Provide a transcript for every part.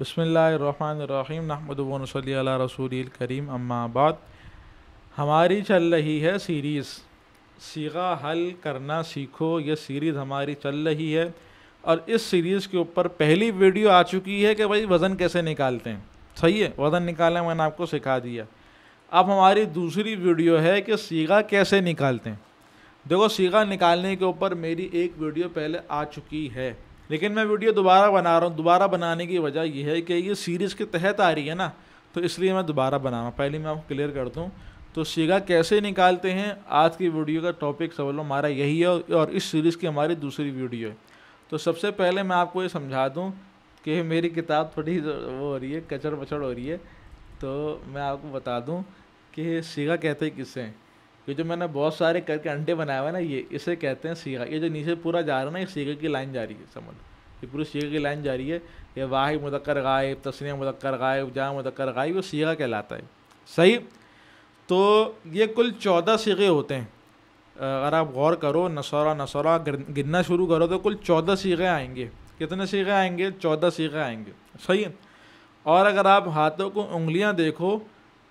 बसमीम सल रसूल करीम अम्माबाद हमारी चल रही है सीरीज़ सीगा हल करना सीखो ये सीरीज़ हमारी चल रही है और इस सीरीज़ के ऊपर पहली वीडियो आ चुकी है कि भाई वज़न कैसे निकालते हैं सही है वज़न निकालना मैंने आपको सिखा दिया अब हमारी दूसरी वीडियो है कि सीगा कैसे निकालते हैं देखो सीगा निकालने के ऊपर मेरी एक वीडियो पहले आ चुकी है लेकिन मैं वीडियो दोबारा बना रहा हूँ दोबारा बनाने की वजह यह है कि ये सीरीज़ के तहत आ रही है ना तो इसलिए मैं दोबारा बना रहा पहले मैं आपको क्लियर कर दूँ तो सीगा कैसे निकालते हैं आज की वीडियो का टॉपिक सब हमारा यही है और इस सीरीज़ की हमारी दूसरी वीडियो है तो सबसे पहले मैं आपको ये समझा दूँ कि मेरी किताब थोड़ी वो हो रही है कचड़ पचड़ हो रही है तो मैं आपको बता दूँ कि सीगा कहते किससे हैं ये जो मैंने बहुत सारे करके अंडे बनाए हुए ना ये इसे कहते हैं सीगा ये जो नीचे पूरा जा रहा है ना ये सीगे की लाइन जा रही है समझ ये पूरी सीगे की लाइन जा रही है ये वाहि मुदक्कर गायब तस्ने मुदक्कर गायब जहाँ मुदक्कर गायब वो सीगा कहलाता है सही तो ये कुल चौदह सीगे होते हैं अगर आप गौर करो नसौरा नसौरा गिनना शुरू करो तो कुल चौदह सीगे आएंगे कितने सीगे आएंगे चौदह सीगे आएंगे सही और अगर आप हाथों को उंगलियाँ देखो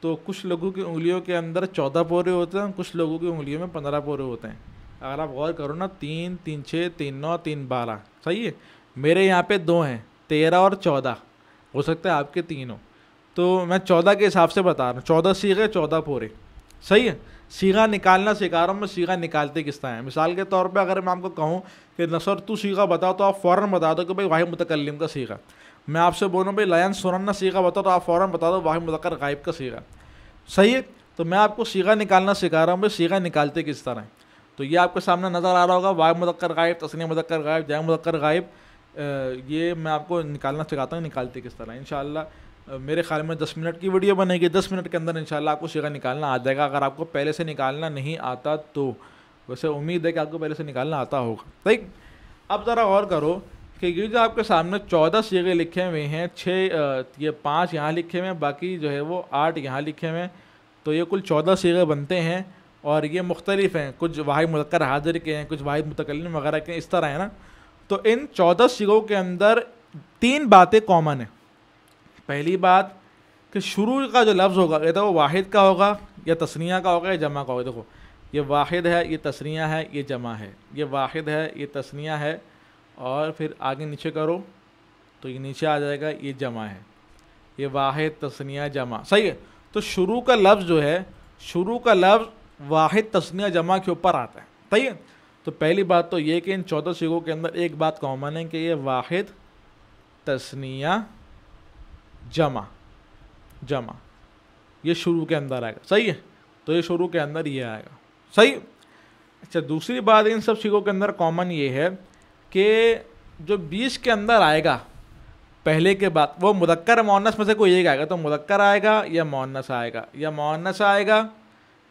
तो कुछ लोगों की उंगलियों के अंदर चौदह पोरे होते हैं कुछ लोगों की उंगलियों में पंद्रह पोरे होते हैं अगर आप गौर करो ना तीन तीन छः तीन नौ तीन बारह सही है मेरे यहाँ पे दो हैं तेरह और चौदह हो सकता है आपके तीन हो तो मैं चौदह के हिसाब से बता रहा हूँ चौदह सीखे चौदह पोरे सही है सीगा निकालना सिखा रहा हूँ मैं सीगा निकालते किस तरह है मिसाल के तौर पर अगर मैं आपको कहूँ कि नसर तू सीखा बताओ तो आप फ़ौरन बता दो कि भाई वाहि मुतकलम का सीखा मैं आपसे बोल रहा हूँ भाई लायन सुरन सीखा बताओ तो आप फ़ौरन बता दो वाहि मुजक्र गायब का सीखा सही है तो मैं आपको सीखा निकालना सिखा रहा हूँ भाई सीखा निकालते किस तरह है तो ये आपके सामने नज़र आ रहा होगा वाहि मुदक्कर गायब तस्नी मुदक्कर गायब जय मुदक्कर गायब ये मैं आपको निकालना सिखाता हूँ निकालते किस तरह इन मेरे ख्याल में दस मिनट की वीडियो बनेगी दस मिनट के अंदर इन आपको सीखा निकालना आ जाएगा अगर आपको पहले से निकालना नहीं आता तो वैसे उम्मीद है कि आपको पहले से निकालना आता होगा ठीक अब ज़रा और करो कि गिरी जी आपके सामने चौदह सीगे लिखे हुए हैं छः ये पाँच यहाँ लिखे हुए हैं बाकी जो है वो आठ यहाँ लिखे हुए हैं तो ये कुल चौदह सीगे बनते हैं और ये मुख्तलिफ हैं कुछ वाहिद मुकर हाजिर के हैं कुछ वाहिद मुतकलम वगैरह के इस तरह है ना तो इन चौदह सीगों के अंदर तीन बातें कॉमन हैं पहली बात कि शुरू का जो लफ्ज़ होगा ये तो वो वाहिद का होगा या तस्निया का होगा या जमा का होगा देखो ये वाहिद है ये तस्निया है ये जमा है ये वाहिद है ये तस्निया है और फिर आगे नीचे करो तो ये नीचे आ जाएगा ये जमा है ये वाहिद तस्निया जमा सही है तो शुरू का लफ्ज़ जो है शुरू का लफ्ज़ वाहिद तस्निया जमा के ऊपर आता है सही है तो पहली बात तो ये कि इन चौदह सीखों के अंदर एक बात कॉमन है कि ये वाहिद तस्निया जमा जमा ये शुरू के अंदर आएगा सही है तो ये शुरू के अंदर ये आएगा सही अच्छा दूसरी बात इन सब सीखों के अंदर कॉमन ये है कि जो बीस के अंदर आएगा पहले के बाद वो मुदक्कर मोनस में से कोई एक आएगा तो मुदक्कर आएगा या मोनस आएगा या मोनस आएगा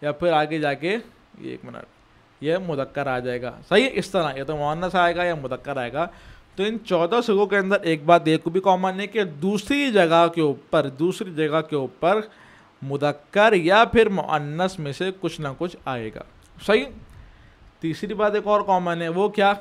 या फिर आगे जाके ये एक मिनट ये मुदक्कर आ जाएगा सही इस तरह या तो मोनस आएगा या मुदक्कर आएगा तो इन चौदह सुगों के अंदर एक बात एक भी कॉमन है कि दूसरी जगह के ऊपर दूसरी जगह के ऊपर मुदक्कर या फिर मुन्नस में से कुछ ना कुछ आएगा सही तीसरी बात एक और कॉमन है वो क्या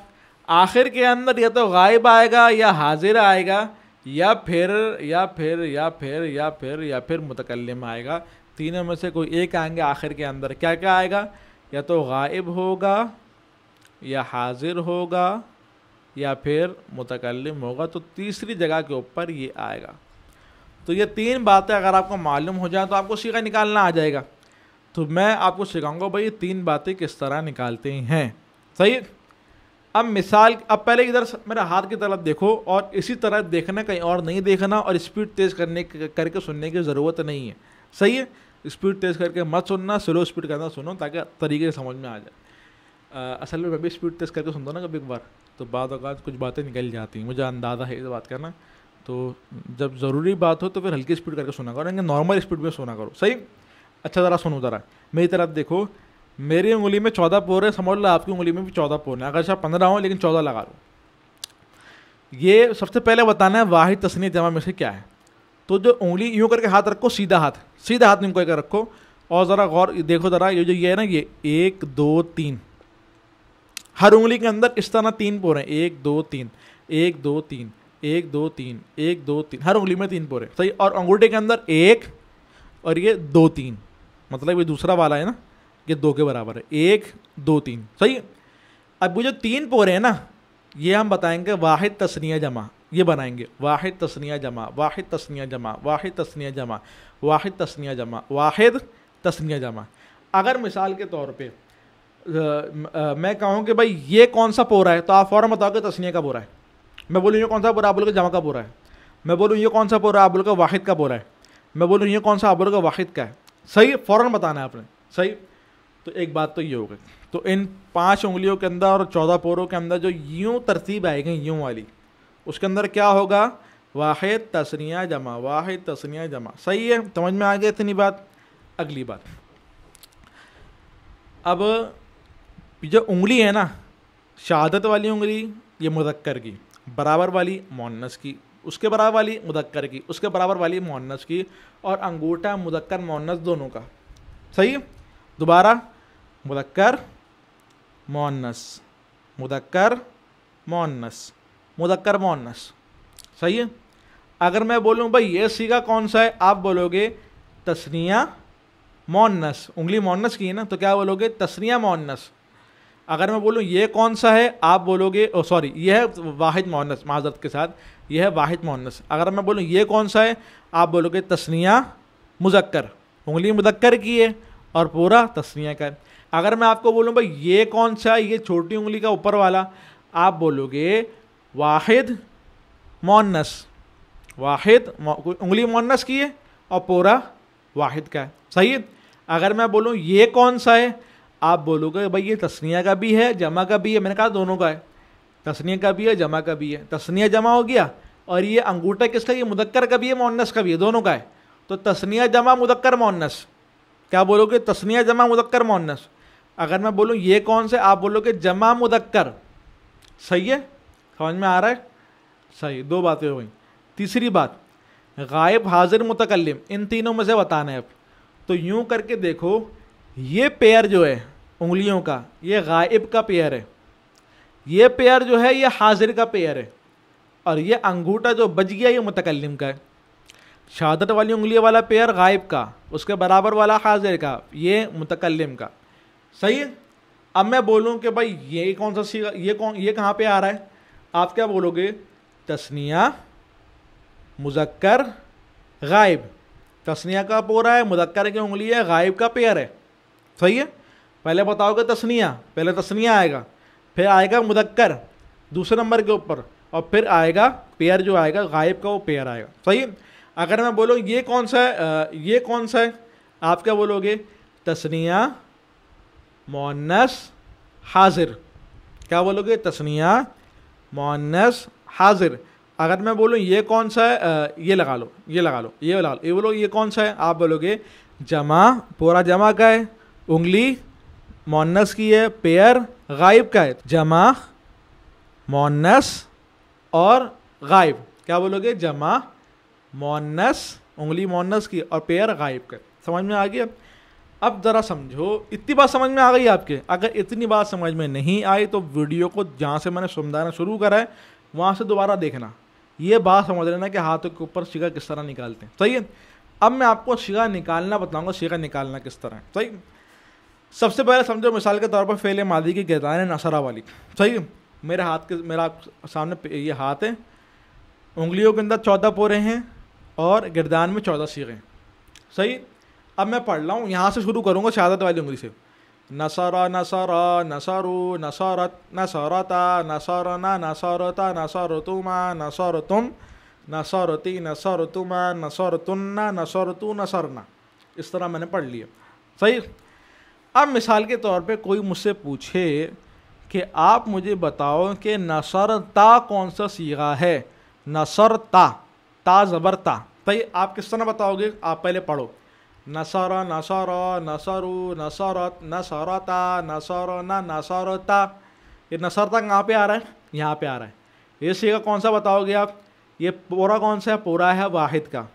आखिर के अंदर या तो गायब आएगा या हाजिर आएगा या फिर या फिर या फिर या फिर या फिर मुतकलम आएगा तीनों में से कोई एक आएंगे आखिर के अंदर क्या क्या आएगा या तो गायब होगा या हाजिर होगा या फिर मुतकलम होगा तो तीसरी जगह के ऊपर ये आएगा तो ये तीन बातें अगर आपको मालूम हो जाए तो आपको सीखा निकालना आ जाएगा तो मैं आपको सिखाऊंगा भाई ये तीन बातें किस तरह निकालते हैं सही अब मिसाल अब पहले इधर मेरा हाथ की तरफ देखो और इसी तरह देखना कहीं और नहीं देखना और स्पीड तेज़ करने करके सुनने की ज़रूरत नहीं है सही है स्पीड तेज़ करके मत सुनना स्लो स्पीड करना सुनो ताकि तरीके से समझ में आ जाए असल में मैं भी स्पीड तेज़ करके सुनता ना कभी एक बार तो बाद अवत कुछ बातें निकल जाती हैं मुझे अंदाज़ा है इस बात का ना तो जब ज़रूरी बात हो तो फिर हल्की स्पीड करके सुना करो नॉर्मल स्पीड में सुना करो सही अच्छा ज़रा सुनो ज़रा मेरी तरफ देखो मेरी उंगली में चौदह पोर है समझ लो आपकी उंगली में भी चौदह पोर है अगर शायद पंद्रह हो लेकिन चौदह लगा लो ये सबसे पहले बताना है वाहिद तस्नी जमा में से क्या है तो जो उंगली यूँ करके हाथ रखो सीधा हाथ सीधा हाथ यूँ करके रखो और ज़रा गौर देखो ज़रा ये जो ये है ना ये एक दो तीन हर उंगली के अंदर इस तरह तीन पोर हैं एक दो तीन एक दो तीन एक दो तीन एक दो तीन हर उंगली में तीन पोर हैं सही और अंगूठे के अंदर एक और ये दो तीन मतलब ये दूसरा वाला है ना ये दो के बराबर है एक दो तीन सही अब वो जो तीन पोरे हैं ना ये हम बताएंगे वाहिद तस्निया जमा ये बनाएंगे वाहिद तस्निया जमा वाहिद तस्निया जमा वाहिद तस्निया जमा वाहिद तस्निया जमा वाहिद तस्निया जमा अगर मिसाल के तौर पे मैं कहूँ कि भाई ये कौन सा पोरा है तो आप फ़ौरन बताओगे तस्निया का पोरा है मैं बोलूँ ये कौन सा पोरा आप बोलोगे जमा का पोरा है मैं बोलूँ ये कौन सा पोरा आप बोलोगे वाहिद का पोरा है मैं बोलूँ ये कौन सा आप बोलोगे वाहिद का है सही फ़ौरन बताना है आपने सही तो एक बात तो ये हो गई तो इन पांच उंगलियों के अंदर और चौदह पोरों के अंदर जो यूँ तरतीब आएगी यूँ वाली उसके अंदर क्या होगा वाहिद तसनिया जमा वाहिद तसनिया जमा सही है समझ में आ गया इतनी बात अगली बात अब जो उंगली है ना शहादत वाली उंगली ये मुदक्कर की बराबर वाली मोनस की उसके बराबर वाली मुदक्कर की उसके बराबर वाली मोनस की और अंगूठा मुदक्कर मोनस दोनों का सही दोबारा मुदक्कर मोनस मुदक्कर मोनस मुदक्कर मोनस सही है अगर मैं बोलूँ भाई ये सीगा कौन सा है आप बोलोगे तस्निया मोनस उंगली मोनस की है ना तो क्या बोलोगे तस्निया मोनस अगर मैं बोलूँ ये कौन सा है आप बोलोगे ओ सॉरी यह है वाहिद मोनस माजरत के साथ यह है वाहिद मोनस अगर मैं बोलूँ ये कौन सा है आप बोलोगे तस्निया मुजक्कर उंगली मुदक्कर की है और पूरा तस्निया का है अगर मैं आपको बोलूँ भाई ये कौन सा है ये छोटी उंगली का ऊपर वाला आप बोलोगे वाहिद मोनस वाहिद उंगली मोनस की है और पूरा वाहिद का है सही है अगर मैं बोलूँ ये कौन सा है आप बोलोगे भाई ये तस्निया का भी है जमा का भी है मैंने कहा दोनों का है तस्निया का भी है जमा का भी है तस्निया जमा हो गया और ये अंगूठा किसका ये मुदक्कर का भी है मोनस का भी है दोनों का है तो तस्निया जमा मुदक्कर मोनस क्या बोलोगे तस्निया जमा मुदक्कर मोनस अगर मैं बोलूँ ये कौन से आप बोलोगे जमा मुदक्कर सही है समझ में आ रहा है सही दो बातें हो गई तीसरी बात गायब हाजिर मुतकलम इन तीनों में से बताना है अब तो यूँ करके देखो ये पेयर जो है उंगलियों का ये गायब का पेयर है ये पेयर जो है ये हाजिर का पेयर है और ये अंगूठा जो बज गया ये मुतकलम का है शहादत वाली उंगली वाला पेयर गायब का उसके बराबर वाला हाजिर का ये मुतकलम का सही है अब मैं बोलूँ कि भाई ये कौन सा सी ये कौन ये कहाँ पे आ रहा है आप क्या बोलोगे तस्निया मुजक्कर गायब तस्निया का पोरा है मुजक्कर की उंगली है गायब का पेयर है सही है पहले बताओगे तस्निया पहले तस्निया आएगा फिर आएगा मुदक्कर दूसरे नंबर के ऊपर और फिर आएगा पेयर जो आएगा गायब का वो पेयर आएगा सही है अगर मैं बोलूँ ये कौन सा है ये कौन सा है आप क्या बोलोगे तस्निया मोनस हाजिर क्या बोलोगे तस्निया मोनस हाजिर अगर मैं बोलूँ ये कौन सा है ये लगा लो ये लगा लो ये लगा लो ये बोलो ये कौन सा है आप बोलोगे जमा पूरा जमा का है उंगली मोनस की है पेयर गायब का है जमा मोनस और गायब क्या बोलोगे जमा मोनस उंगली मोनस की और पेयर गायब कर समझ में आ गया अब ज़रा समझो इतनी बात समझ में आ गई आपके अगर इतनी बात समझ में नहीं आई तो वीडियो को जहाँ से मैंने समझाना शुरू करा है वहाँ से दोबारा देखना ये बात समझ लेना कि हाथों के ऊपर शिगा किस तरह निकालते हैं सही है अब मैं आपको शिगा निकालना बताऊँगा शिगा निकालना किस तरह है सही सबसे पहले समझो मिसाल के तौर पर फेले मादी की गैदान नसरा वाली सही मेरे हाथ के मेरा सामने ये हाथ है उंगलियों के अंदर चौदह पोरे हैं और गिरदान में चौदह सीखें सही अब मैं पढ़ रहा हूँ यहाँ से शुरू करूँगा शहादत वाली उंगली से नसरा नसरा न नसरत नसरता नसरना नसरता नसरतुमा न सर तु न सर नसरना इस तरह मैंने पढ़ लिया सही अब मिसाल के तौर पे कोई मुझसे पूछे कि आप मुझे बताओ कि नसरता कौन सा सीगा है नसरता ता ज़बरता तय आप किस तरह बताओगे आप पहले पढ़ो नसर नसर नसरु नसरत नसरता नसर न नसरता ये नसरता कहाँ पे आ रहा है यहाँ पे आ रहा है ये का कौन सा बताओगे आप ये पूरा कौन सा है पूरा है वाहिद का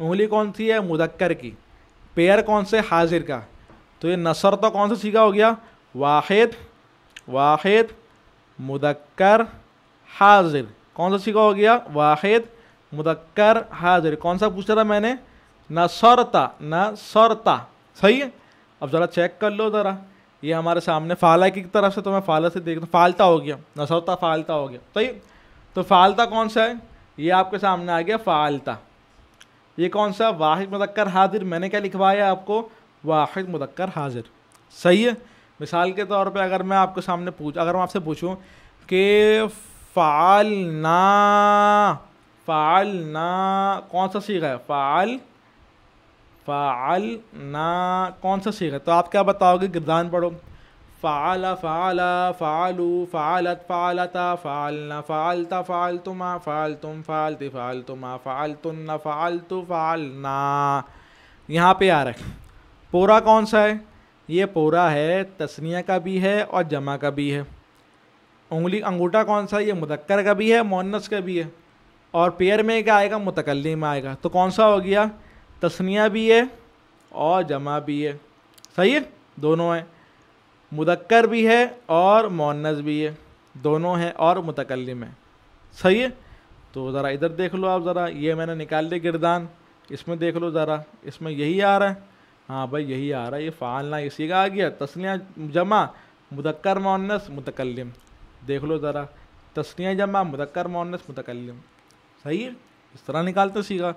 उंगली कौन सी है मुदक्कर की पेयर कौन से हाजिर का तो ये तो कौन सा सीखा हो गया वाहिद वाहिद मुदक्कर हाजिर कौन सा सीखा हो गया वाहिद मुदक्कर हाजिर तो कौन सा पूछा था मैंने न सरता न सरता सही है अब ज़रा चेक कर लो ज़रा ये हमारे सामने फाला की तरफ से तो मैं फाला से देख फालता हो गया न सरता फालता हो गया सही तो फालता कौन सा है ये आपके सामने आ गया फालता ये कौन सा वाहिद मुदक्कर हाजिर मैंने क्या लिखवाया आपको वाहिद मुदक्कर हाजिर सही है मिसाल के तौर पे अगर मैं आपके सामने पूछ अगर मैं आपसे पूछूँ कि फाल ना फ़ाल ना कौन सा सीखा है फ़ाल फ़ाल ना कौन सा सीखा है तो आप क्या बताओगे गिरदान पढ़ो फ़ाल फ़ाल फ़ालू फ़ालत फ़ालता फ़ालना फ़ालता फ़ालतुमा फ़ालतुम फ़ालती फ़ालतुमा फ़ालतुन्ना फ़ालतू फ़ालना यहाँ पे आ रहा है पूरा कौन सा है ये पूरा है तस्निया का भी है और जमा का भी है उंगली अंगूठा कौन सा है ये मुदक्कर का भी है मोनस का भी है और पेयर में क्या आएगा में आएगा तो कौन सा हो गया तस्निया भी है और जमा भी है सही है दोनों हैं मुदक्कर भी है और मोनस भी है दोनों हैं और मुतकलम है सही है तो ज़रा इधर देख लो आप ज़रा ये मैंने निकाल लिया गिरदान इसमें देख लो ज़रा इसमें यही आ रहा है हाँ भाई यही आ रहा है ये फ़ालना इसी का आ गया तस्निया जमा मुदक्कर मोनस मुतकलम देख लो ज़रा तस्निया जमा मुदक्कर मोनस मुतकलम सही है इस तरह निकालते सीखा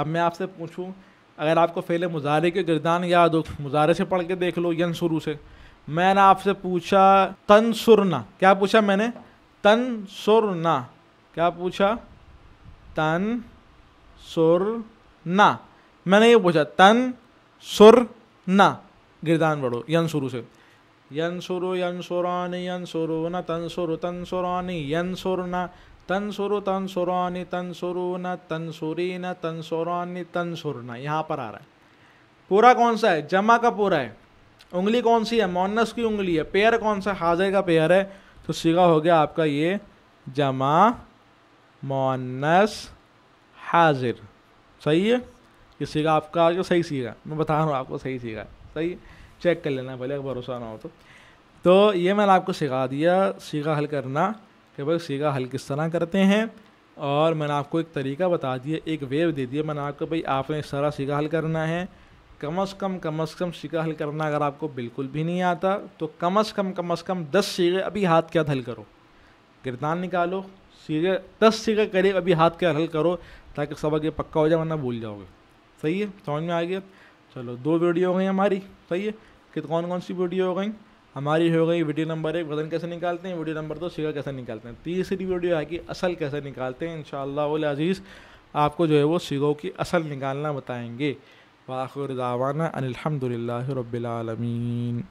अब मैं आपसे पूछूँ अगर आपको फेले मुजारे के गिरदान याद हो मुजारे से पढ़ के देख लो यन शुरू से मैंने आपसे पूछा तन सुरना क्या पूछा मैंने तन सुरना क्या पूछा तन सुर ना मैंने ये पूछा तन सुर ना गिरदान बढ़ो यन शुरू से यन सुरु यन सुरानी यन सुरु न तन सुरु तन सुरानी यन सुर ना तनसुरु तन तनसुरु न तनसुरी न तन तनसुर न यहाँ पर आ रहा है पूरा कौन सा है जमा का पूरा है उंगली कौन सी है मोनस की उंगली है पेयर कौन सा हाजिर का पेयर है तो सीगा हो गया आपका ये जमा मोनस हाजिर सही है ये सीगा आपका जो सही सीगा मैं बता रहा हूँ आपको सही सीगा सही है? चेक कर लेना भले भरोसा ना हो तो तो ये मैंने आपको सिखा दिया सीगा हल करना कि भाई सीगा हल किस तरह करते हैं और मैंने आपको एक तरीका बता दिया एक वेव दे दिया मैंने आपको भाई आपने इस तरह सीगा हल करना है कम अज़ कम कम अज़ कम सीगा हल करना अगर आपको बिल्कुल भी नहीं आता तो कम अज़ कम कम अज़ कम दस सीगे अभी हाथ के हाथ हल करो किरदार निकालो सीगे दस सीगे करीब अभी हाथ के हल करो ताकि सब ये पक्का हो जाए वरना भूल जाओगे सही है समझ में आ गया चलो दो वीडियो हो गई हमारी सही है कि कौन कौन सी वीडियो हो गई हमारी हो गई वीडियो नंबर एक वजन कैसे निकालते हैं वीडियो नंबर दो शिगर कैसे निकालते हैं तीसरी वीडियो है कि असल कैसे निकालते हैं इन अजीज़ आपको जो है वो शिगों की असल निकालना बताएंगे वाखुर दावाना अनिलहमदिल्ला रबालमीन